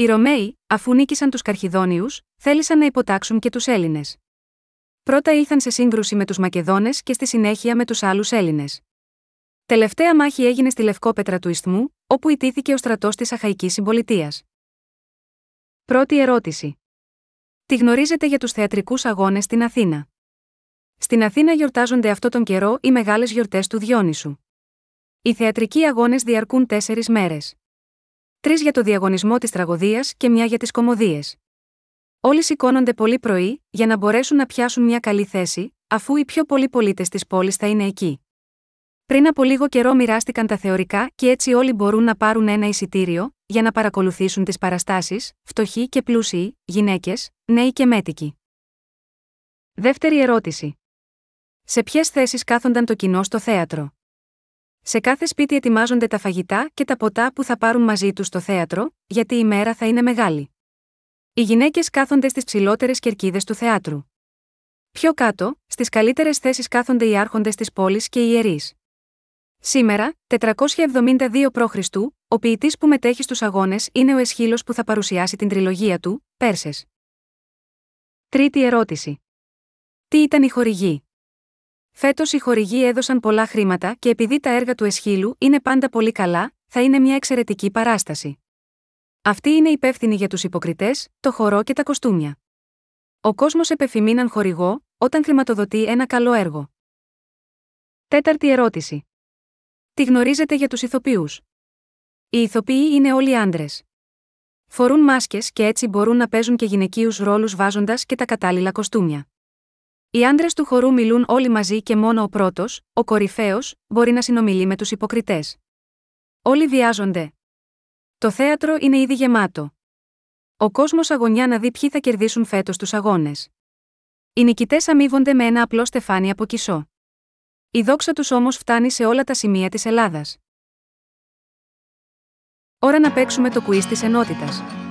Οι Ρωμαίοι, αφού νίκησαν τους Καρχιδόνιους, θέλησαν να υποτάξουν και τους Έλληνες. Πρώτα ήλθαν σε σύγκρουση με τους Μακεδόνες και στη συνέχεια με τους άλλους Έλληνες. Τελευταία μάχη έγινε στη Λευκόπετρα του Ισθμού, όπου ιτήθηκε ο στρατός της Αχαϊκής Συμπολιτείας. Πρώτη ερώτηση. Τι γνωρίζετε για τους θεατρικούς αγώνες στην Αθήνα. Στην Αθήνα γιορτάζονται αυτόν τον καιρό οι μεγάλες γιορτές του Διόνυσου. Οι θεατρικοί αγώνες διαρκούν τέσσερις μέρες τρεις για το διαγωνισμό της τραγωδίας και μια για τις κομμωδίες. Όλοι σηκώνονται πολύ πρωί, για να μπορέσουν να πιάσουν μια καλή θέση, αφού οι πιο πολλοί πολίτες της πόλης θα είναι εκεί. Πριν από λίγο καιρό μοιράστηκαν τα θεωρικά και έτσι όλοι μπορούν να πάρουν ένα εισιτήριο, για να παρακολουθήσουν τις παραστάσεις, φτωχοί και πλούσιοι, γυναίκες, νέοι και μέτικοι. Δεύτερη ερώτηση. Σε ποιες θέσεις κάθονταν το κοινό στο θέατρο. Σε κάθε σπίτι ετοιμάζονται τα φαγητά και τα ποτά που θα πάρουν μαζί τους στο θέατρο, γιατί η μέρα θα είναι μεγάλη. Οι γυναίκες κάθονται στις ψηλότερες κερκίδες του θεάτρου. Πιο κάτω, στις καλύτερες θέσεις κάθονται οι άρχοντες της πόλης και οι ιερείς. Σήμερα, 472 π.Χ., ο ποιητής που μετέχει στους αγώνες είναι ο Εσχύλο που θα παρουσιάσει την τριλογία του, Πέρσες. Τρίτη ερώτηση. Τι ήταν η χορηγή. Φέτος οι χορηγοί έδωσαν πολλά χρήματα και επειδή τα έργα του Εσχύλου είναι πάντα πολύ καλά, θα είναι μια εξαιρετική παράσταση. Αυτή είναι υπεύθυνη για τους υποκριτές, το χορό και τα κοστούμια. Ο κόσμος επεφημεί χορηγό όταν χρηματοδοτεί ένα καλό έργο. Τέταρτη ερώτηση. Τι γνωρίζετε για τους ηθοποιούς. Οι ηθοποιοί είναι όλοι άντρες. Φορούν μάσκες και έτσι μπορούν να παίζουν και γυναικείους ρόλους βάζοντας και τα κατάλληλα κοστούμια. Οι άντρες του χορού μιλούν όλοι μαζί και μόνο ο πρώτος, ο κορυφαίος, μπορεί να συνομιλεί με τους υποκριτές. Όλοι βιάζονται. Το θέατρο είναι ήδη γεμάτο. Ο κόσμος αγωνιά να δει ποιοι θα κερδίσουν φέτος τους αγώνες. Οι νικητές αμείβονται με ένα απλό στεφάνι από κισό. Η δόξα τους όμως φτάνει σε όλα τα σημεία της Ελλάδας. Ώρα να παίξουμε το κουί της ενότητας.